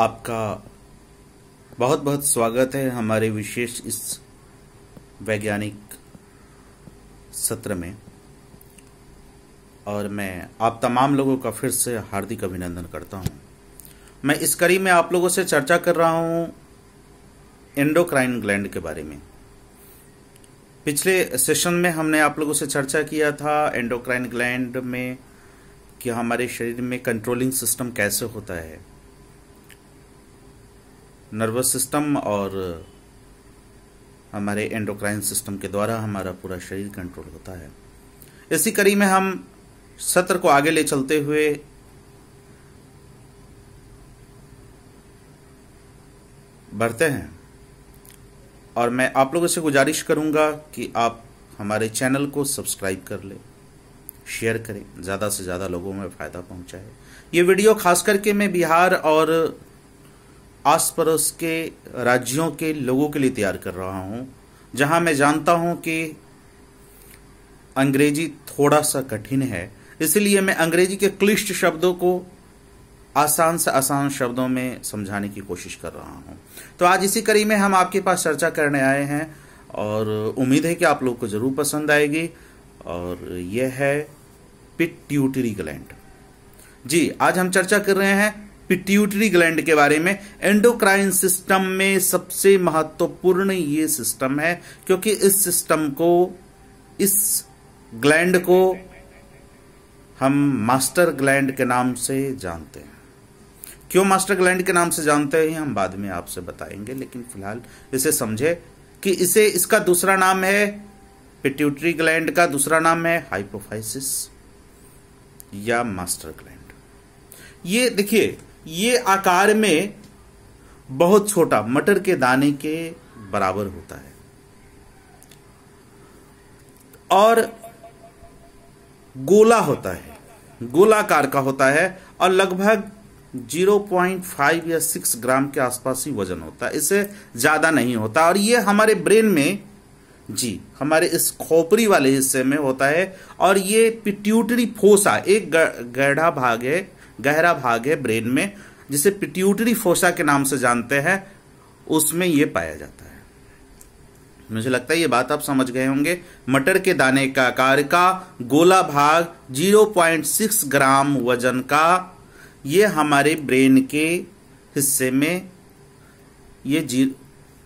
आपका बहुत बहुत स्वागत है हमारे विशेष इस वैज्ञानिक सत्र में और मैं आप तमाम लोगों का फिर से हार्दिक अभिनंदन करता हूं मैं इस कड़ी में आप लोगों से चर्चा कर रहा हूं एंडोक्राइन ग्लैंड के बारे में पिछले सेशन में हमने आप लोगों से चर्चा किया था एंडोक्राइन ग्लैंड में कि हमारे शरीर में कंट्रोलिंग सिस्टम कैसे होता है नर्वस सिस्टम और हमारे एंडोक्राइन सिस्टम के द्वारा हमारा पूरा शरीर कंट्रोल होता है इसी कड़ी में हम सत्र को आगे ले चलते हुए बढ़ते हैं और मैं आप लोगों से गुजारिश करूंगा कि आप हमारे चैनल को सब्सक्राइब कर लें शेयर करें ज़्यादा से ज़्यादा लोगों में फ़ायदा पहुंचाए ये वीडियो खास करके मैं बिहार और आस पड़ोस के राज्यों के लोगों के लिए तैयार कर रहा हूँ जहाँ मैं जानता हूँ कि अंग्रेजी थोड़ा सा कठिन है इसलिए मैं अंग्रेजी के क्लिष्ट शब्दों को आसान से आसान शब्दों में समझाने की कोशिश कर रहा हूँ तो आज इसी कड़ी में हम आपके पास चर्चा करने आए हैं और उम्मीद है कि आप लोग को ज़रूर पसंद आएगी और यह है पिट्यूटरी ग्लैंड जी आज हम चर्चा कर रहे हैं पिट्यूटरी ग्लैंड के बारे में एंडोक्राइन सिस्टम में सबसे महत्वपूर्ण ये सिस्टम है क्योंकि इस सिस्टम को इस ग्लैंड को हम मास्टर ग्लैंड के नाम से जानते हैं क्यों मास्टर ग्लैंड के नाम से जानते हैं हम बाद में आपसे बताएंगे लेकिन फिलहाल इसे समझे कि इसे इसका दूसरा नाम है पिट्यूटरी ग्लैंड का दूसरा नाम है हाइपोफाइसिस या मास्टर ग्लैंड ये देखिए ये आकार में बहुत छोटा मटर के दाने के बराबर होता है और गोला होता है गोलाकार का होता है और लगभग 0.5 या 6 ग्राम के आसपास ही वजन होता है इसे ज़्यादा नहीं होता और ये हमारे ब्रेन में जी हमारे इस खोपड़ी वाले हिस्से में होता है और ये पिट्यूटरी फोसा एक गढ़ा भाग है गहरा भाग है ब्रेन में जिसे पिट्यूटरी फोसा के नाम से जानते हैं उसमें यह पाया जाता है मुझे लगता है ये बात आप समझ गए होंगे मटर के दाने का आकार का गोला भाग 0.6 ग्राम वजन का ये हमारे ब्रेन के हिस्से में ये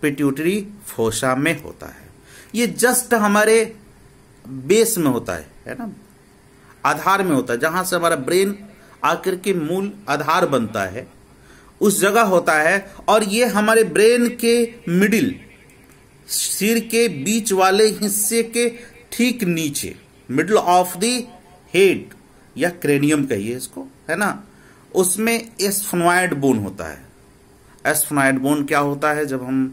पिट्यूटरी फोसा में होता है ये जस्ट हमारे बेस में होता है है ना आधार में होता है जहां से हमारा ब्रेन आकर के मूल आधार बनता है उस जगह होता है और ये हमारे ब्रेन के मिडिल सिर के बीच वाले हिस्से के ठीक नीचे मिडल ऑफ द हेड या क्रेनियम कहिए इसको है ना उसमें एस्फनॉइड बोन होता है एस्फनॉइड बोन क्या होता है जब हम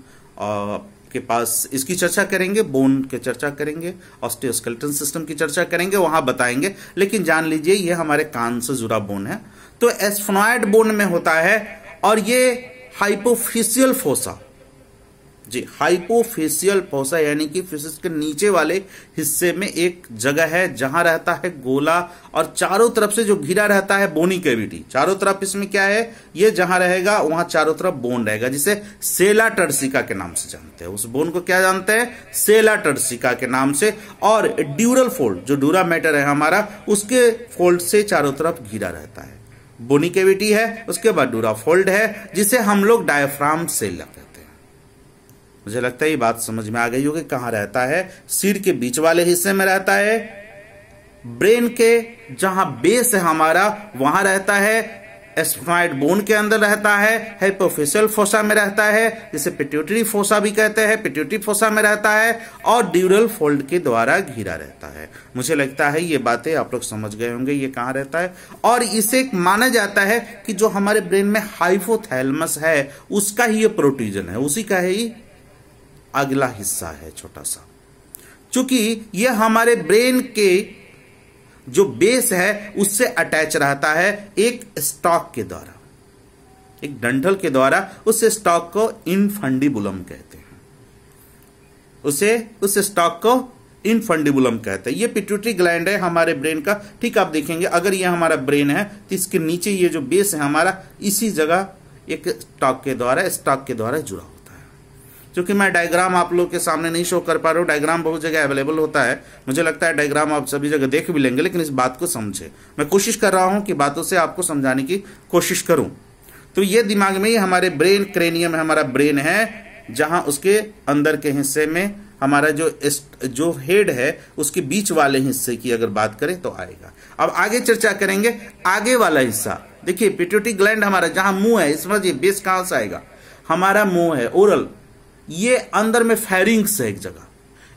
आ, के पास इसकी चर्चा करेंगे बोन के चर्चा करेंगे ऑस्टियोस्केल्टन सिस्टम की चर्चा करेंगे वहां बताएंगे लेकिन जान लीजिए ये हमारे कान से जुड़ा बोन है तो एस्फनॉयड बोन में होता है और ये हाइपोफिशियल फोसा जी हाइपोफेशियल फोसा यानी कि फेसिस के नीचे वाले हिस्से में एक जगह है जहां रहता है गोला और चारों तरफ से जो घिरा रहता है बोनी कैविटी चारों तरफ इसमें क्या है ये जहां रहेगा वहां चारों तरफ बोन रहेगा जिसे सेला टर्सिका के नाम से जानते हैं उस बोन को क्या जानते हैं सेला टर्सिका के नाम से और ड्यूरल फोल्ड जो डूरा मैटर है हमारा उसके फोल्ड से चारों तरफ घिरा रहता है बोनी कैविटी है उसके बाद डूरा फोल्ड है जिसे हम लोग डायफ्राम सेल लगते हैं मुझे लगता है ये बात समझ में आ गई होगी कहाँ रहता है सिर के बीच वाले हिस्से में रहता है ब्रेन के जहां बेस है हमारा वहां रहता है एस्फाइड बोन के अंदर रहता है हाइपोफिशियल फोसा में रहता है जिसे पिट्यूटरी फोसा भी कहते हैं पिट्यूटरी फोसा में रहता है और ड्यूरल फोल्ड के द्वारा घिरा रहता है मुझे लगता है ये बातें आप लोग समझ गए होंगे ये कहाँ रहता है और इसे एक माना जाता है कि जो हमारे ब्रेन में हाइफोथैलमस है उसका ही ये प्रोटीजन है उसी का ही अगला हिस्सा है छोटा सा क्योंकि यह हमारे ब्रेन के जो बेस है उससे अटैच रहता है एक स्टॉक के द्वारा एक डंठल के द्वारा उस स्टॉक को इनफंडिबुलम कहते हैं उसे उस स्टॉक को इनफंडिबुलम कहते हैं ये पिट्यूटरी ग्लैंड है हमारे ब्रेन का ठीक आप देखेंगे अगर यह हमारा ब्रेन है तो इसके नीचे ये जो बेस है हमारा इसी जगह एक स्टॉक के द्वारा स्टॉक के द्वारा जुड़ा हुआ क्योंकि मैं डायग्राम आप लोग के सामने नहीं शो कर पा रहा हूँ डायग्राम बहुत जगह अवेलेबल होता है मुझे लगता है डायग्राम आप सभी जगह देख भी लेंगे लेकिन इस बात को समझे मैं कोशिश कर रहा हूँ कि बातों से आपको समझाने की कोशिश करूं तो ये दिमाग में ही हमारे ब्रेन क्रेनियम हमारा ब्रेन है जहाँ उसके अंदर के हिस्से में हमारा जो जो हेड है उसके बीच वाले हिस्से की अगर बात करें तो आएगा अब आगे चर्चा करेंगे आगे वाला हिस्सा देखिए पिट्यूटिक ग्लैंड हमारा जहां मुंह है समझिए बेस कहां से आएगा हमारा मुंह है ओरल ये अंदर में फेरिंग्स है एक जगह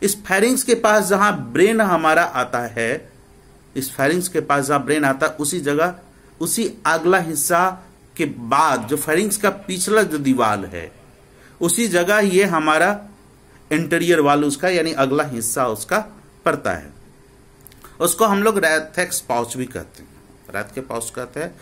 इस फेरिंग्स के पास जहां ब्रेन हमारा आता है इस फेरिंग्स के पास जहां ब्रेन आता है उसी जगह उसी अगला हिस्सा के बाद जो फेरिंग्स का पिछला जो दीवाल है उसी जगह ये हमारा इंटीरियर वाल उसका यानी अगला हिस्सा उसका पड़ता है उसको हम लोग रैथेक्स पाउच भी कहते हैं रैथ के पाउच कहते हैं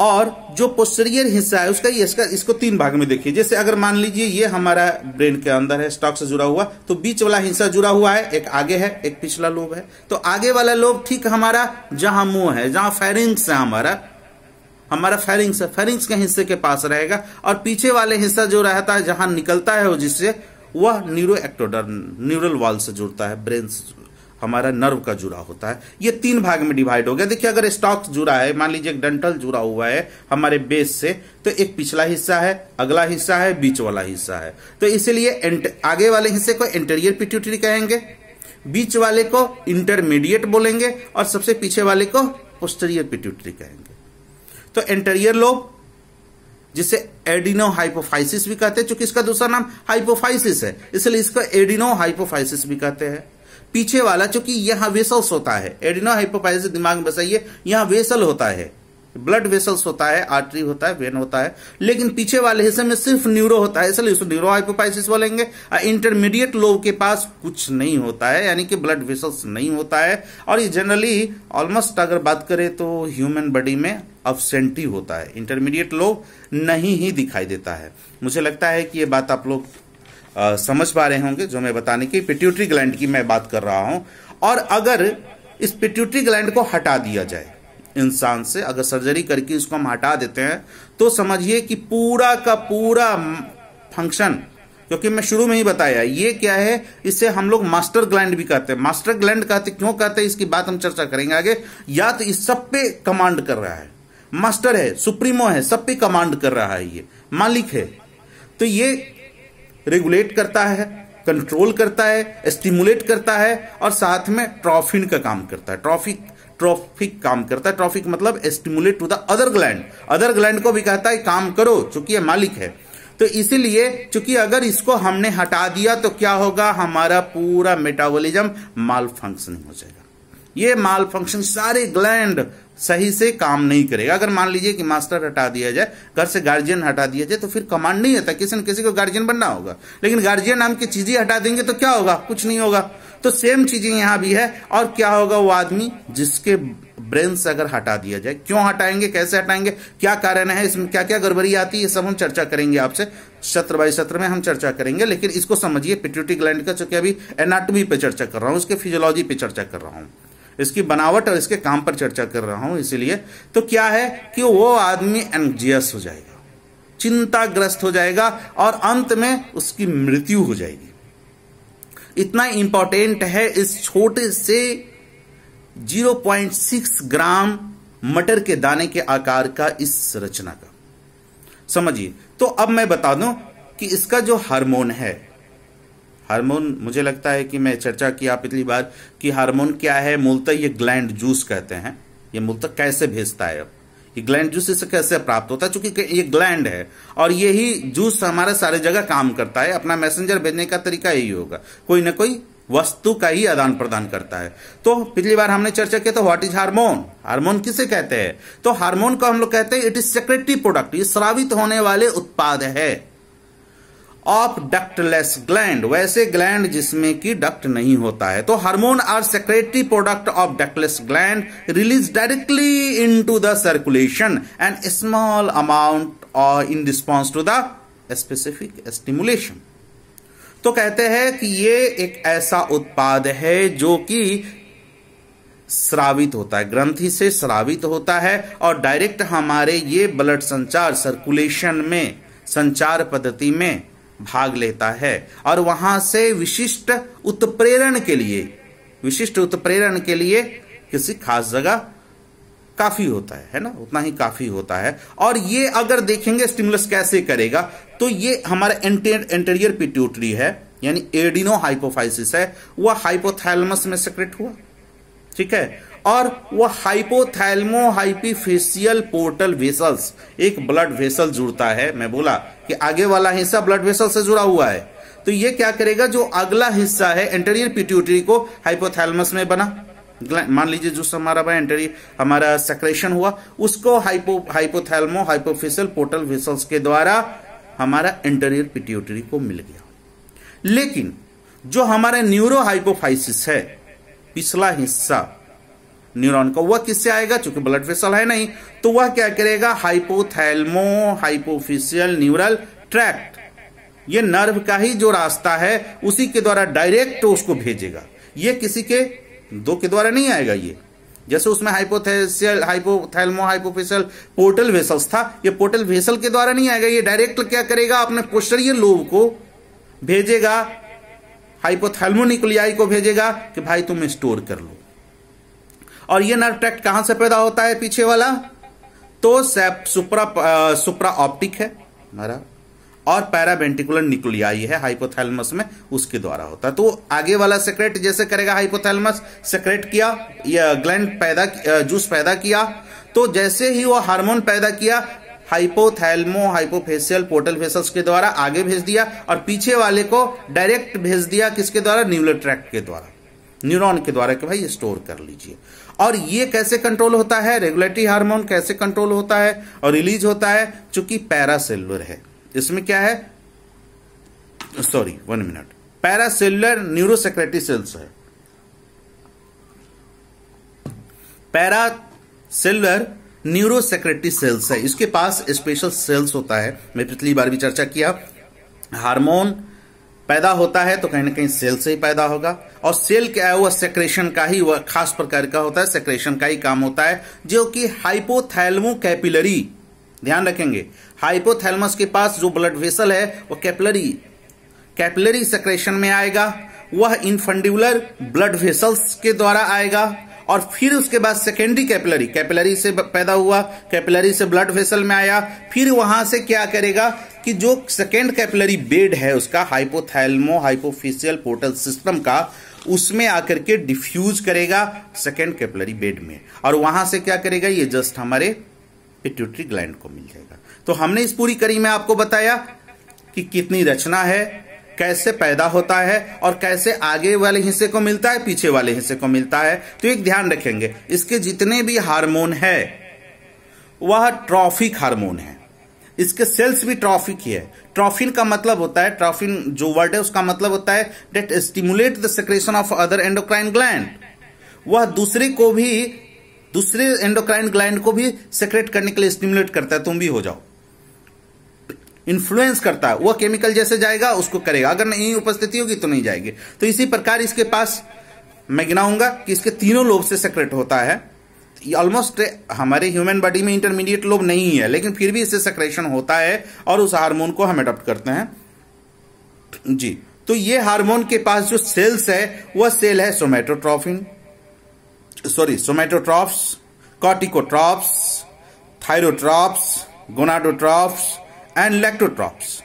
और जो पोस्टरियर हिस्सा है उसका ये इसका इसको तीन भाग में देखिए जैसे अगर मान लीजिए ये हमारा ब्रेन के अंदर है स्टॉक से जुड़ा हुआ तो बीच वाला हिस्सा जुड़ा हुआ है एक आगे है एक पिछला लोब है तो आगे वाला लोब ठीक हमारा जहां मुंह है जहां फेरिंग्स है हमारा हमारा फेरिंग्स है फेरिंग्स के हिस्से के पास रहेगा और पीछे वाले हिस्सा जो रहता है जहां निकलता है वो जिससे वह न्यूरो एक्टोडर न्यूरल वॉल से जुड़ता है ब्रेन से हमारा नर्व का जुड़ा होता है ये तीन भाग में डिवाइड हो गया देखिए अगर स्टॉक जुड़ा है मान लीजिए एक जुड़ा हुआ है हमारे बेस से तो एक पिछला हिस्सा है अगला हिस्सा है बीच वाला हिस्सा है तो इसीलिए आगे वाले हिस्से को एंटेरियर पिट्यूटरी कहेंगे बीच वाले को इंटरमीडिएट बोलेंगे और सबसे पीछे वाले को पोस्टेरियर पिट्यूटरी कहेंगे तो एंटेरियर लोब जिसे एडिनो हाइपोफाइसिस भी कहते हैं चूंकि इसका दूसरा नाम हाइपोफाइसिस है इसलिए इसको एडिनो हाइपोफाइसिस भी कहते हैं पीछे वाला चूंकि यहां वेसल्स होता है एडिनो हाइपोपाइज दिमाग में बसाइए यहां वेसल होता है ब्लड वेसल्स होता है आर्टरी होता है वेन होता है लेकिन पीछे वाले हिस्से में सिर्फ न्यूरो होता है इसलिए उसको न्यूरो हाइपोपाइसिस बोलेंगे इंटरमीडिएट लोब के पास कुछ नहीं होता है यानी कि ब्लड वेसल्स नहीं होता है और ये जनरली ऑलमोस्ट अगर बात करें तो ह्यूमन बॉडी में अबसेंटी होता है इंटरमीडिएट लोब नहीं ही दिखाई देता है मुझे लगता है कि ये बात आप लोग समझ पा रहे होंगे जो मैं बताने की पिट्यूटरी ग्लैंड की मैं बात कर रहा हूं और अगर इस पिट्यूटरी ग्लैंड को हटा दिया जाए इंसान से अगर सर्जरी करके इसको हम हटा देते हैं तो समझिए कि पूरा का पूरा फंक्शन क्योंकि मैं शुरू में ही बताया ये क्या है इसे हम लोग मास्टर ग्लैंड भी कहते हैं मास्टर ग्लैंड कहते क्यों कहते हैं इसकी बात हम चर्चा करेंगे आगे या तो इस सब पे कमांड कर रहा है मास्टर है सुप्रीमो है सब पे कमांड कर रहा है ये मालिक है तो ये रेगुलेट करता है कंट्रोल करता है स्टिमुलेट करता है और साथ में ट्रॉफिन का काम करता है ट्रॉफिक ट्रॉफिक काम करता है ट्रॉफिक मतलब stimulate to the other gland other gland को भी कहता है काम करो चूंकि यह मालिक है तो इसीलिए चूंकि अगर इसको हमने हटा दिया तो क्या होगा हमारा पूरा मेटाबॉलिज्म माल फंक्शनिंग हो जाएगा ये माल फंक्शन सारे ग्लैंड सही से काम नहीं करेगा अगर मान लीजिए कि मास्टर हटा दिया जाए घर से गार्जियन हटा दिया जाए तो फिर कमांड नहीं होता किसी न किसी को गार्जियन बनना होगा लेकिन गार्जियन नाम की चीजें हटा देंगे तो क्या होगा कुछ नहीं होगा तो सेम चीजें यहां भी है और क्या होगा वो आदमी जिसके ब्रेन से अगर हटा दिया जाए क्यों हटाएंगे कैसे हटाएंगे क्या कारण है इसमें क्या क्या गड़बड़ी आती है सब हम चर्चा करेंगे आपसे सत्र बाई सत्र में हम चर्चा करेंगे लेकिन इसको समझिए पिट्यूटी ग्लैंड का चूंकि अभी एनाटॉमी पे चर्चा कर रहा हूं उसके फिजियोलॉजी पे चर्चा कर रहा हूं इसकी बनावट और इसके काम पर चर्चा कर रहा हूं इसीलिए तो क्या है कि वो आदमी एनजियस हो जाएगा चिंताग्रस्त हो जाएगा और अंत में उसकी मृत्यु हो जाएगी इतना इंपॉर्टेंट है इस छोटे से 0.6 ग्राम मटर के दाने के आकार का इस रचना का समझिए तो अब मैं बता दूं कि इसका जो हार्मोन है हार्मोन मुझे लगता है कि मैं चर्चा किया पिछली बार कि हार्मोन क्या है मूलतः ये ग्लैंड जूस कहते हैं ये मूलतः कैसे भेजता है ये ग्लैंड जूस इससे कैसे प्राप्त होता है चूंकि ये ग्लैंड है और यही जूस हमारा सारे जगह काम करता है अपना मैसेंजर भेजने का तरीका यही होगा कोई ना कोई वस्तु का ही आदान प्रदान करता है तो पिछली बार हमने चर्चा किया तो व्हाट इज हार्मोन हार्मोन किसे कहते हैं तो हार्मोन को हम लोग कहते हैं इट इज सेक्रेटरी प्रोडक्ट ये श्रावित होने वाले उत्पाद है ऑफ डक्टलेस ग्लैंड वैसे ग्लैंड जिसमें कि डक्ट नहीं होता है तो hormone are secretory product of ductless gland release directly into the circulation and small amount in response to the specific stimulation तो कहते हैं कि ये एक ऐसा उत्पाद है जो कि श्रावित होता है ग्रंथि से श्रावित होता है और डायरेक्ट हमारे ये ब्लड संचार सर्कुलेशन में संचार पद्धति में भाग लेता है और वहां से विशिष्ट उत्प्रेरण के लिए विशिष्ट उत्प्रेरण के लिए किसी खास जगह काफी होता है है ना उतना ही काफी होता है और ये अगर देखेंगे स्टिमुलस कैसे करेगा तो ये हमारा एंटेरियर पिट्यूटरी है यानी एडिनो हाइपोफाइसिस है वह हाइपोथैलमस में सेक्रेट हुआ ठीक है और वह हाइपोथैलमो हाइपीफेसियल पोर्टल वेसल्स एक ब्लड वेसल जुड़ता है मैं बोला कि आगे वाला हिस्सा ब्लड वेसल से जुड़ा हुआ है तो ये क्या करेगा जो अगला हिस्सा है एंटेरियर पिट्यूटरी को हाइपोथैलमस में बना मान लीजिए जो हमारा एंटेरियर हमारा सेक्रेशन हुआ उसको hypo hypothalamo hypophyseal portal vessels के द्वारा हमारा एंटेरियर पिट्यूटरी को मिल गया लेकिन जो हमारा न्यूरोहाइपोफाइसिस है पिछला हिस्सा न्यूरॉन का वह किससे आएगा चूंकि ब्लड वेसल है नहीं तो वह क्या करेगा हाइपोथैलमो हाइपोफिशियल न्यूरल ट्रैक्ट ये नर्व का ही जो रास्ता है उसी के द्वारा डायरेक्ट तो उसको भेजेगा ये किसी के दो के द्वारा नहीं आएगा ये जैसे उसमें हाइपोथेसियल हाइपोथैल्मो हाइपोफेसियल पोर्टल वेसल्स था ये पोर्टल वेसल के द्वारा नहीं आएगा ये डायरेक्ट क्या करेगा अपने पोस्टरियल लोब को भेजेगा हाइपोथैल्मोनिकुलियाई को भेजेगा कि भाई तुम स्टोर कर लो और ये नर्व ट्रैक्ट कहां से पैदा होता है पीछे वाला तो सुप्रा सुप्रा ऑप्टिक है हमारा और पैराबेंटिकुलर निकुलिया है हाइपोथैलमस में उसके द्वारा होता है तो आगे वाला सेक्रेट जैसे करेगा हाइपोथैलमस सेक्रेट किया या ग्लैंड पैदा जूस uh, पैदा किया तो जैसे ही वो हार्मोन पैदा किया हाइपोथैलमो हाइपोफेसियल पोर्टल फेसल्स के द्वारा आगे भेज दिया और पीछे वाले को डायरेक्ट भेज दिया किसके द्वारा न्यूलर ट्रैक्ट के द्वारा न्यूरॉन के द्वारा कि भाई स्टोर कर लीजिए और ये कैसे कंट्रोल होता है रेगुलेटरी हार्मोन कैसे कंट्रोल होता है और रिलीज होता है चूंकि पैरासेलुलर है इसमें क्या है sorry one minute paracellular neurosecretory cells है पैरासेलुलर न्यूरोसेक्रेटरी सेल्स है इसके पास स्पेशल सेल्स होता है मैं पिछली बार भी चर्चा किया हार्मोन पैदा होता है तो कहीं ना कहीं सेल से ही पैदा होगा और सेल क्या है वह सेक्रेशन का ही वह खास प्रकार का होता है सेक्रेशन का ही काम होता है जो कि हाइपोथैलमो कैपिलरी ध्यान रखेंगे हाइपोथैलमस के पास जो ब्लड वेसल है वह कैपिलरी कैपिलरी सेक्रेशन में आएगा वह इनफंडिबुलर ब्लड वेसल्स के द्वारा आएगा और फिर उसके बाद सेकेंडरी कैपिलरी कैपिलरी से पैदा हुआ कैपिलरी से ब्लड वेसल में आया फिर वहां से क्या करेगा कि जो सेकेंड कैपिलरी बेड है उसका हाइपोथैलमो हाइपोफिशियल पोर्टल सिस्टम का उसमें आकर के डिफ्यूज करेगा सेकेंड कैपिलरी बेड में और वहां से क्या करेगा ये जस्ट हमारे पिट्यूटरी ग्लैंड को मिल जाएगा तो हमने इस पूरी कड़ी में आपको बताया कि कितनी रचना है कैसे पैदा होता है और कैसे आगे वाले हिस्से को मिलता है पीछे वाले हिस्से को मिलता है तो एक ध्यान रखेंगे इसके जितने भी हार्मोन है वह ट्रॉफिक हार्मोन है इसके सेल्स भी ट्रॉफिक ही है ट्रॉफिन का मतलब होता है ट्रॉफिन जो वर्ड है उसका मतलब होता है that stimulate the secretion of other endocrine gland वह दूसरे को भी दूसरे एंडोक्राइन ग्लैंड को भी सेक्रेट करने के लिए स्टिमुलेट करता है तुम भी हो जाओ इन्फ्लुएंस करता है वह केमिकल जैसे जाएगा उसको करेगा अगर नहीं उपस्थिति होगी तो नहीं जाएगी तो इसी प्रकार इसके पास मैं गिनाऊंगा कि इसके तीनों लोभ से सेक्रेट होता है ऑलमोस्ट हमारे ह्यूमन बॉडी में इंटरमीडिएट लोब नहीं है लेकिन फिर भी इससे सक्रेशन होता है और उस हार्मोन को हम अडोप्ट करते हैं जी तो ये हार्मोन के पास जो सेल्स है वह सेल है somatotrophin sorry somatotrophs corticotrophs thyrotrophs gonadotrophs and lactotrophs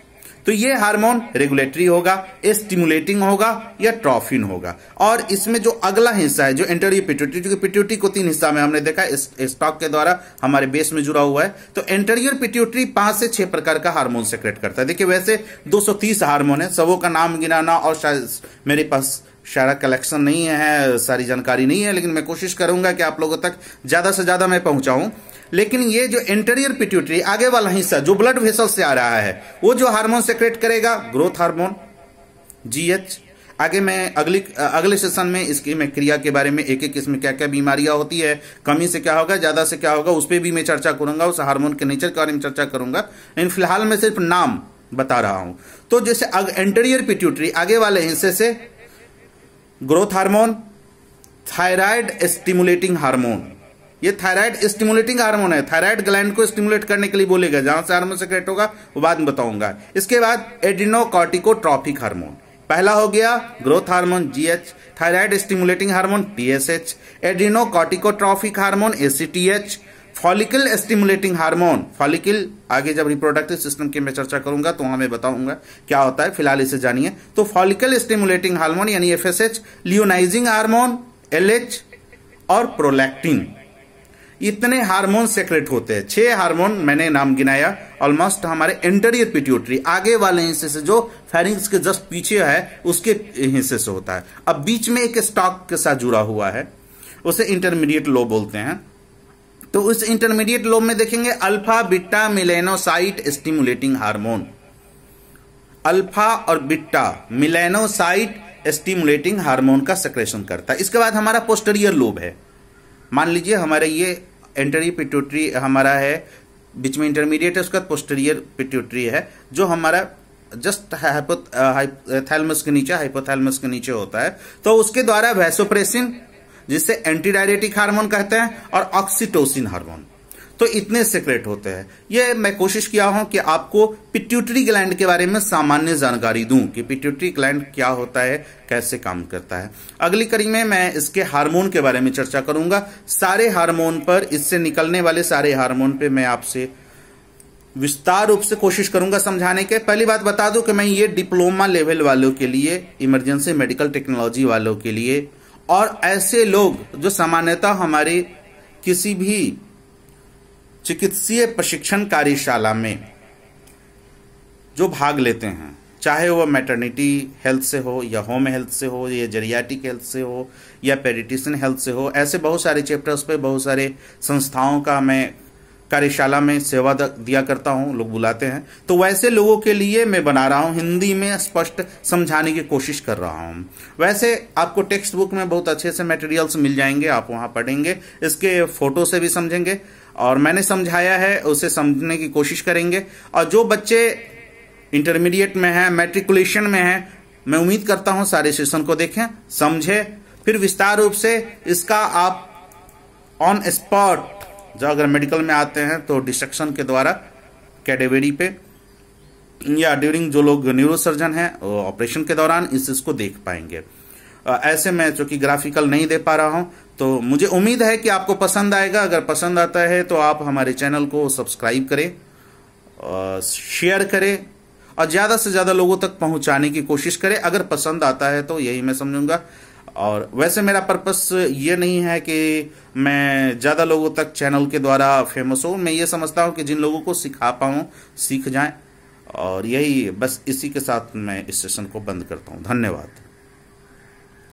तो ये हार्मोन रेगुलेटरी होगा स्टिमुलेटिंग होगा या ट्रॉफिन होगा और इसमें जो अगला हिस्सा है जो एंटरियर पिट्यूटरी क्योंकि पिट्यूटरी को तीन हिस्सा में हमने देखा स्टॉक के द्वारा हमारे बेस में जुड़ा हुआ है तो एंटेरियर पिट्यूटरी पांच से छह प्रकार का हार्मोन सेक्रेट करता है देखिए वैसे 230 हार्मोन है सबों का नाम गिनाना और शायद मेरे पास सारा कलेक्शन नहीं है सारी जानकारी नहीं है लेकिन मैं कोशिश करूंगा कि आप लोगों तक ज्यादा से ज्यादा मैं पहुंचाऊं लेकिन ये जो एंटेरियर पिट्यूटरी आगे वाला हिस्सा जो ब्लड वेसल से आ रहा है वो जो हार्मोन सेक्रेट करेगा ग्रोथ हार्मोन जीएच आगे मैं अगली अगले सेशन में इसकी मैं क्रिया के बारे में एक एक किस्म क्या क्या बीमारियां होती है कमी से क्या होगा ज्यादा से क्या होगा उस पर भी मैं चर्चा करूंगा उस हार्मोन के नेचर के बारे में चर्चा करूंगा लेकिन फिलहाल मैं सिर्फ नाम बता रहा हूं तो जैसे एंटेरियर पिट्यूटरी आगे वाले हिस्से से growth hormone thyroid stimulating hormone ये थायराइड स्टिमुलेटिंग हार्मोन है थायराइड ग्लैंड को स्टिमुलेट करने के लिए बोलेगा जहां से हार्मोन सेक्रेट होगा वो बाद में बताऊंगा इसके बाद एडिनोकॉर्टिकोट्रॉपिक हार्मोन पहला हो गया growth hormone GH thyroid stimulating hormone TSH adenocorticotrophic hormone ACTH follicle stimulating hormone follicle आगे जब रिप्रोडक्टिव सिस्टम की मैं चर्चा करूंगा तो वहां मैं बताऊंगा क्या होता है फिलहाल इसे जानिए तो फॉलिकल स्टिमुलेटिंग हार्मोन यानी एफएसएच लियोनाइजिंग हार्मोन एलएच और प्रोलैक्टिन इतने हार्मोन सेक्रेट होते हैं छह हार्मोन मैंने नाम गिनाया ऑलमोस्ट हमारे इंटरियर पिट्यूटरी आगे वाले हिस्से से जो फेरिंग्स के जस्ट पीछे है उसके हिस्से से होता है अब बीच में एक स्टॉक के साथ जुड़ा हुआ है उसे इंटरमीडिएट लो बोलते हैं तो उस इंटरमीडिएट लोब में देखेंगे alpha beta melanocyte stimulating hormone alpha और बिट्टा मिलेनोसाइट स्टिमुलेटिंग हार्मोन का सेक्रेशन करता है इसके बाद हमारा पोस्टरियर लोब है मान लीजिए हमारा ये एंटरी पिट्यूटरी हमारा है बीच में इंटरमीडिएट है उसका पोस्टेरियर पिट्यूटरी है जो हमारा जस्ट हाइपोथैलमस के नीचे हाइपोथैलमस के नीचे होता है तो उसके द्वारा वैसोप्रेसिन जिसे एंटीडायरेटिक हार्मोन कहते हैं और ऑक्सीटोसिन हार्मोन तो इतने सिक्रेट होते हैं ये मैं कोशिश किया हूं कि आपको पिट्यूटरी ग्लैंड के बारे में सामान्य जानकारी दूं कि पिट्यूटरी ग्लैंड क्या होता है कैसे काम करता है अगली कड़ी में मैं इसके हार्मोन के बारे में चर्चा करूंगा सारे हार्मोन पर इससे निकलने वाले सारे हार्मोन पे मैं आपसे विस्तार रूप से कोशिश करूंगा समझाने के पहली बात बता दूं कि मैं ये डिप्लोमा लेवल वालों के लिए इमरजेंसी मेडिकल टेक्नोलॉजी वालों के लिए और ऐसे लोग जो सामान्यतः हमारे किसी भी चिकित्सीय प्रशिक्षण कार्यशाला में जो भाग लेते हैं चाहे वह मैटर्निटी हेल्थ से हो या होम हेल्थ से हो या जेरियाटिक हेल्थ से हो या पेडिटिशन हेल्थ से हो ऐसे बहुत सारे चैप्टर्स पे बहुत सारे संस्थाओं का मैं कार्यशाला में सेवा दिया करता हूँ लोग बुलाते हैं तो वैसे लोगों के लिए मैं बना रहा हूँ हिंदी में स्पष्ट समझाने की कोशिश कर रहा हूँ वैसे आपको टेक्स्ट बुक में बहुत अच्छे से मटेरियल्स मिल जाएंगे आप वहाँ पढ़ेंगे इसके फोटो से भी समझेंगे और मैंने समझाया है उसे समझने की कोशिश करेंगे और जो बच्चे इंटरमीडिएट में हैं मेट्रिकुलेशन में हैं मैं उम्मीद करता हूं सारे सेशन को देखें समझें फिर विस्तार रूप से इसका आप ऑन स्पॉट जो अगर मेडिकल में आते हैं तो डिस्ट्रक्शन के द्वारा कैटेगरी पे या ड्यूरिंग जो लोग न्यूरोसर्जन हैं ऑपरेशन के दौरान इस इसको देख पाएंगे ऐसे में चूंकि ग्राफिकल नहीं दे पा रहा हूं तो मुझे उम्मीद है कि आपको पसंद आएगा अगर पसंद आता है तो आप हमारे चैनल को सब्सक्राइब करें शेयर करें और ज़्यादा से ज़्यादा लोगों तक पहुंचाने की कोशिश करें अगर पसंद आता है तो यही मैं समझूंगा और वैसे मेरा पर्पस ये नहीं है कि मैं ज़्यादा लोगों तक चैनल के द्वारा फेमस हो मैं ये समझता हूँ कि जिन लोगों को सिखा पाऊँ सीख जाए और यही बस इसी के साथ मैं इस सेशन को बंद करता हूँ धन्यवाद